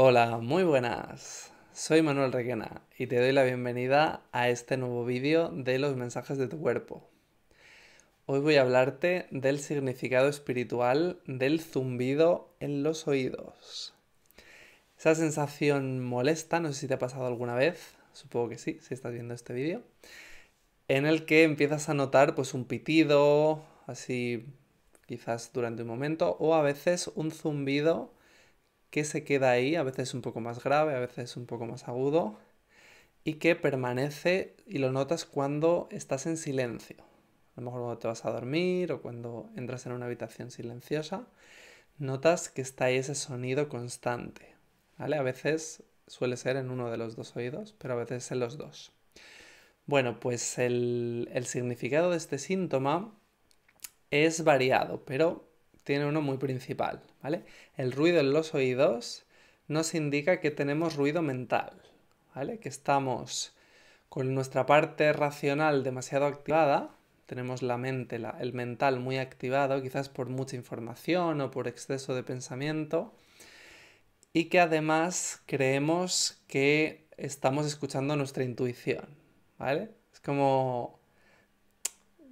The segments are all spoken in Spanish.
Hola, muy buenas. Soy Manuel Requena y te doy la bienvenida a este nuevo vídeo de los mensajes de tu cuerpo. Hoy voy a hablarte del significado espiritual del zumbido en los oídos. Esa sensación molesta, no sé si te ha pasado alguna vez, supongo que sí, si estás viendo este vídeo, en el que empiezas a notar pues un pitido, así quizás durante un momento, o a veces un zumbido que se queda ahí, a veces un poco más grave, a veces un poco más agudo, y que permanece y lo notas cuando estás en silencio. A lo mejor cuando te vas a dormir o cuando entras en una habitación silenciosa, notas que está ahí ese sonido constante. ¿vale? A veces suele ser en uno de los dos oídos, pero a veces en los dos. Bueno, pues el, el significado de este síntoma es variado, pero tiene uno muy principal, ¿vale? El ruido en los oídos nos indica que tenemos ruido mental, ¿vale? Que estamos con nuestra parte racional demasiado activada, tenemos la mente, el mental muy activado, quizás por mucha información o por exceso de pensamiento, y que además creemos que estamos escuchando nuestra intuición, ¿vale? Es como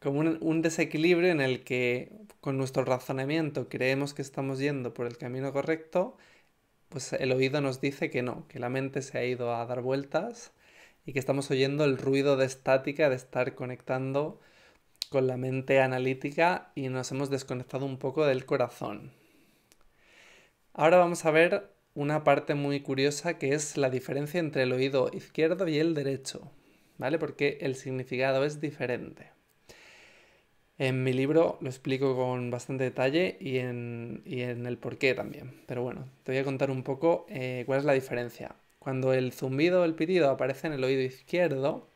como un, un, desequilibrio en el que con nuestro razonamiento creemos que estamos yendo por el camino correcto, pues el oído nos dice que no, que la mente se ha ido a dar vueltas y que estamos oyendo el ruido de estática de estar conectando con la mente analítica y nos hemos desconectado un poco del corazón. Ahora vamos a ver una parte muy curiosa que es la diferencia entre el oído izquierdo y el derecho, ¿vale? Porque el significado es diferente. En mi libro lo explico con bastante detalle y en, y en el porqué también. Pero bueno, te voy a contar un poco eh, cuál es la diferencia. Cuando el zumbido o el pitido aparece en el oído izquierdo,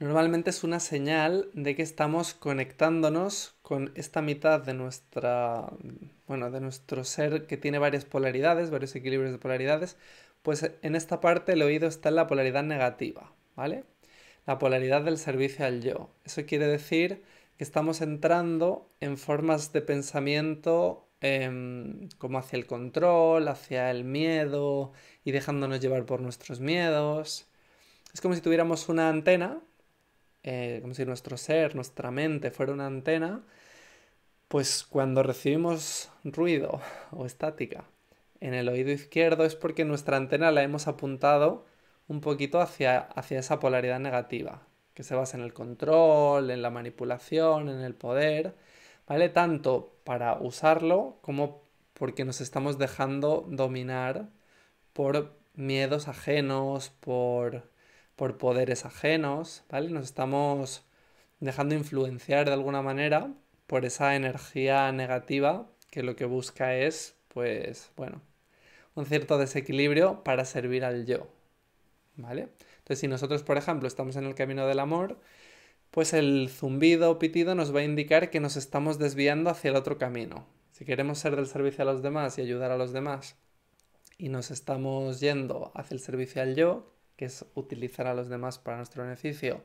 normalmente es una señal de que estamos conectándonos con esta mitad de nuestra bueno, de nuestro ser que tiene varias polaridades, varios equilibrios de polaridades, pues en esta parte el oído está en la polaridad negativa, ¿vale? La polaridad del servicio al yo. Eso quiere decir que estamos entrando en formas de pensamiento em, como hacia el control, hacia el miedo y dejándonos llevar por nuestros miedos. Es como si tuviéramos una antena, eh, como si nuestro ser, nuestra mente fuera una antena, pues cuando recibimos ruido o estática en el oído izquierdo es porque nuestra antena la hemos apuntado un poquito hacia, hacia esa polaridad negativa, que se basa en el control, en la manipulación, en el poder, ¿vale? Tanto para usarlo como porque nos estamos dejando dominar por miedos ajenos, por, poderes ajenos, ¿vale? Nos estamos dejando influenciar de alguna manera por esa energía negativa que lo que busca es, pues, bueno, un cierto desequilibrio para servir al yo, ¿vale? Entonces, si nosotros, por ejemplo, estamos en el camino del amor, pues el zumbido o pitido nos va a indicar que nos estamos desviando hacia el otro camino. Si queremos ser del servicio a los demás y ayudar a los demás y nos estamos yendo hacia el servicio al yo, que es utilizar a los demás para nuestro beneficio,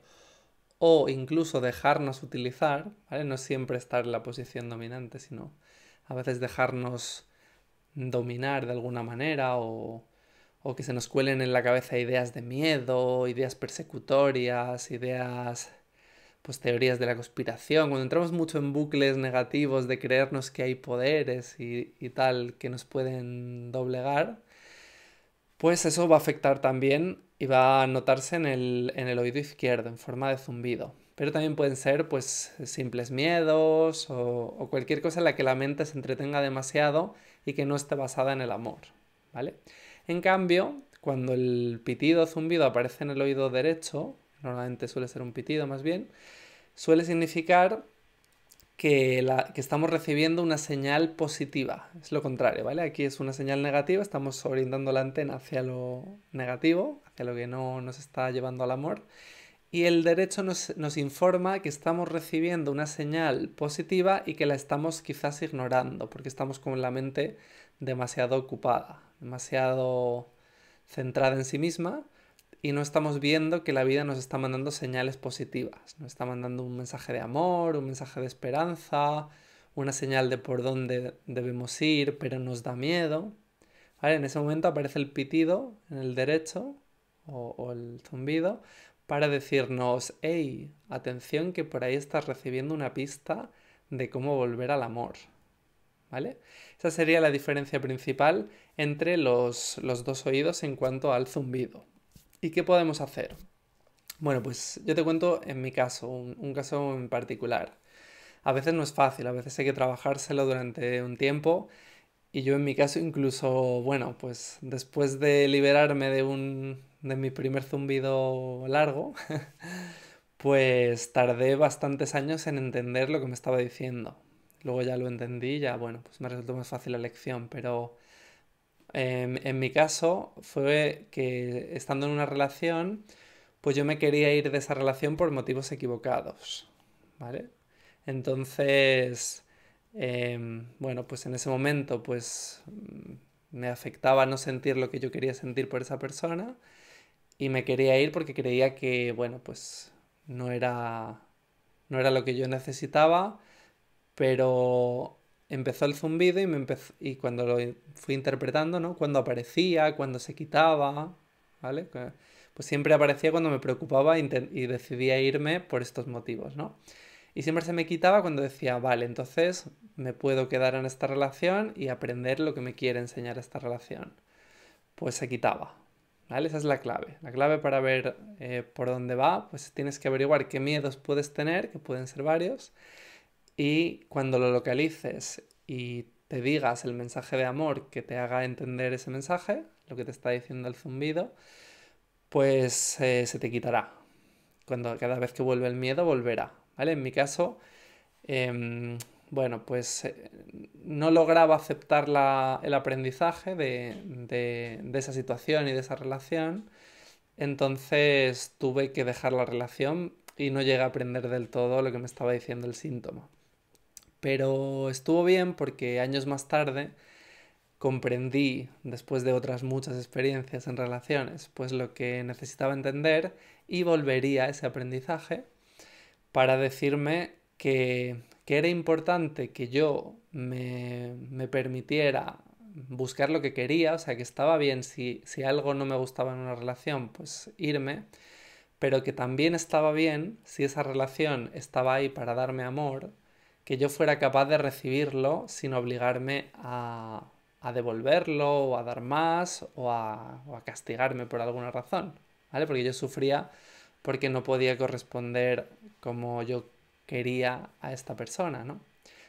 o incluso dejarnos utilizar, ¿vale? No siempre estar en la posición dominante, sino a veces dejarnos dominar de alguna manera o, o que se nos cuelen en la cabeza ideas de miedo, ideas persecutorias, ideas, pues teorías de la conspiración, cuando entramos mucho en bucles negativos de creernos que hay poderes y, tal que nos pueden doblegar, pues eso va a afectar también y va a notarse en el, oído izquierdo en forma de zumbido. Pero también pueden ser pues simples miedos o, o cualquier cosa en la que la mente se entretenga demasiado y que no esté basada en el amor, ¿vale? En cambio, cuando el pitido zumbido aparece en el oído derecho, normalmente suele ser un pitido más bien, suele significar que, estamos recibiendo una señal positiva. Es lo contrario, ¿vale? Aquí es una señal negativa, estamos orientando la antena hacia lo negativo, hacia lo que no nos está llevando al amor. Y el derecho nos informa que estamos recibiendo una señal positiva y que la estamos quizás ignorando, porque estamos con la mente demasiado ocupada demasiado centrada en sí misma y no estamos viendo que la vida nos está mandando señales positivas, nos está mandando un mensaje de amor, un mensaje de esperanza, una señal de por dónde debemos ir, pero nos da miedo. En ese momento aparece el pitido en el derecho o, o el zumbido para decirnos, hey, atención que por ahí estás recibiendo una pista de cómo volver al amor. ¿vale? Esa sería la diferencia principal entre los, dos oídos en cuanto al zumbido. ¿Y qué podemos hacer? Bueno, pues yo te cuento en mi caso, un, caso en particular. A veces no es fácil, a veces hay que trabajárselo durante un tiempo y yo en mi caso incluso, bueno, pues después de liberarme de un de mi primer zumbido largo, pues tardé bastantes años en entender lo que me estaba diciendo, Luego ya lo entendí, ya bueno, pues me resultó más fácil la lección, pero em, en mi caso fue que estando en una relación, pues yo me quería ir de esa relación por motivos equivocados, ¿vale? Entonces, em, bueno, pues en ese momento, pues me afectaba no sentir lo que yo quería sentir por esa persona y me quería ir porque creía que, bueno, pues no era lo que yo necesitaba pero empezó el zumbido y, y cuando lo fui interpretando, ¿no? Cuando aparecía, cuando se quitaba, ¿vale? Pues siempre aparecía cuando me preocupaba y, decidía irme por estos motivos, ¿no? Y siempre se me quitaba cuando decía, vale, entonces me puedo quedar en esta relación y aprender lo que me quiere enseñar esta relación. Pues se quitaba, ¿vale? Esa es la clave. La clave para ver eh, por dónde va, pues tienes que averiguar qué miedos puedes tener, que pueden ser varios, y cuando lo localices y te digas el mensaje de amor que te haga entender ese mensaje, lo que te está diciendo el zumbido, pues eh, se te quitará. Cuando cada vez que vuelve el miedo, volverá. En mi caso, em, bueno, pues eh, no lograba aceptar el aprendizaje de esa situación y de esa relación. Entonces tuve que dejar la relación y no llegué a aprender del todo lo que me estaba diciendo el síntoma. Pero estuvo bien porque años más tarde comprendí, después de otras muchas experiencias en relaciones, pues lo que necesitaba entender y volvería a ese aprendizaje para decirme que, que era importante que yo me, me, permitiera buscar lo que quería, o sea, que estaba bien si, si algo no me gustaba en una relación, pues irme, pero que también estaba bien si esa relación estaba ahí para darme amor, que yo fuera capaz de recibirlo sin obligarme a, a devolverlo o a dar más o a, castigarme por alguna razón, ¿vale? Porque yo sufría porque no podía corresponder como yo quería a esta persona, ¿no?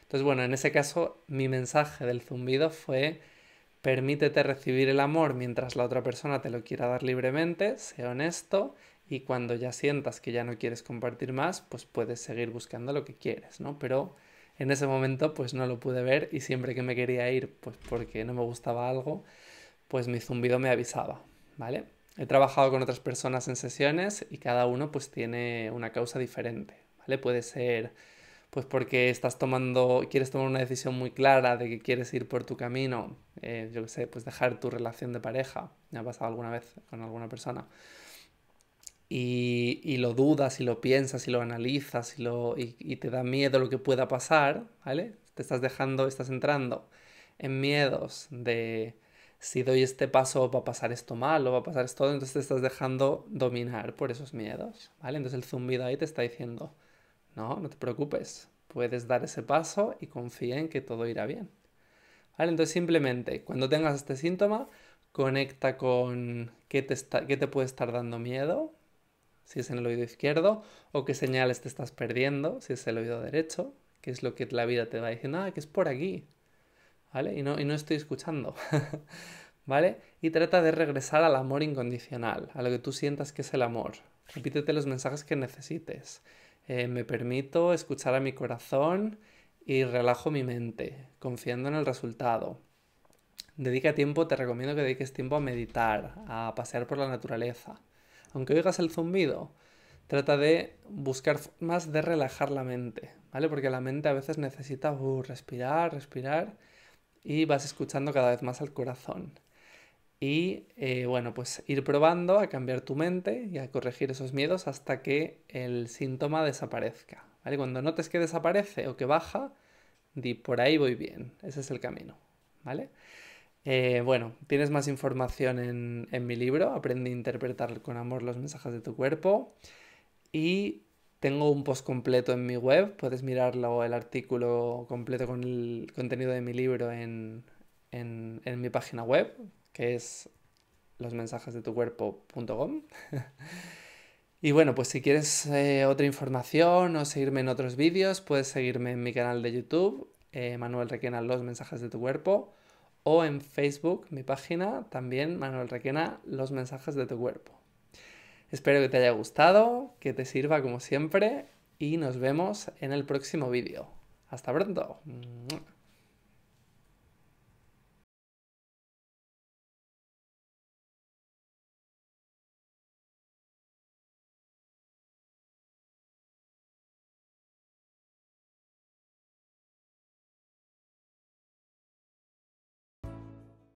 Entonces, bueno, en ese caso mi mensaje del zumbido fue permítete recibir el amor mientras la otra persona te lo quiera dar libremente, sea honesto y cuando ya sientas que ya no quieres compartir más, pues puedes seguir buscando lo que quieres, ¿no? Pero en ese momento pues no lo pude ver y siempre que me quería ir, pues porque no me gustaba algo, pues mi zumbido me avisaba, ¿vale? He trabajado con otras personas en sesiones y cada uno pues tiene una causa diferente, ¿vale? Puede ser pues porque estás tomando, quieres tomar una decisión muy clara de que quieres ir por tu camino, eh, yo qué sé, pues dejar tu relación de pareja, me ha pasado alguna vez con alguna persona. Y y, lo dudas y lo piensas y lo analizas y, lo, y, te da miedo lo que pueda pasar, ¿vale? Te estás dejando, estás entrando en miedos de si doy este paso va a pasar esto mal o va a pasar esto, entonces te estás dejando dominar por esos miedos, ¿vale? Entonces el zumbido ahí te está diciendo, no, no te preocupes, puedes dar ese paso y confía en que todo irá bien. ¿Vale? Entonces simplemente cuando tengas este síntoma, conecta con qué te, qué te puede estar dando miedo, si es en el oído izquierdo, o qué señales te estás perdiendo, si es el oído derecho, que es lo que la vida te va diciendo, ah, que es por aquí, ¿vale? Y no, estoy escuchando, ¿vale? Y trata de regresar al amor incondicional, a lo que tú sientas que es el amor. Repítete los mensajes que necesites. Eh, me permito escuchar a mi corazón y relajo mi mente, confiando en el resultado. Dedica tiempo, te recomiendo que dediques tiempo a meditar, a pasear por la naturaleza aunque oigas el zumbido, trata de buscar más de relajar la mente, ¿vale? Porque la mente a veces necesita uh, respirar, respirar y vas escuchando cada vez más al corazón. Y eh, bueno, pues ir probando a cambiar tu mente y a corregir esos miedos hasta que el síntoma desaparezca. ¿vale? Cuando notes que desaparece o que baja, di por ahí voy bien. Ese es el camino. ¿Vale? Eh, bueno, tienes más información en, mi libro, Aprende a interpretar con amor los mensajes de tu cuerpo. Y tengo un post completo en mi web, puedes mirarlo, el artículo completo con el contenido de mi libro en, mi página web, que es cuerpo.com, y bueno, pues si quieres eh, otra información o seguirme en otros vídeos, puedes seguirme en mi canal de YouTube, eh, Manuel Requena, Los Mensajes de tu Cuerpo o en Facebook, mi página, también Manuel Requena, los mensajes de tu cuerpo. Espero que te haya gustado, que te sirva como siempre y nos vemos en el próximo vídeo. Hasta pronto.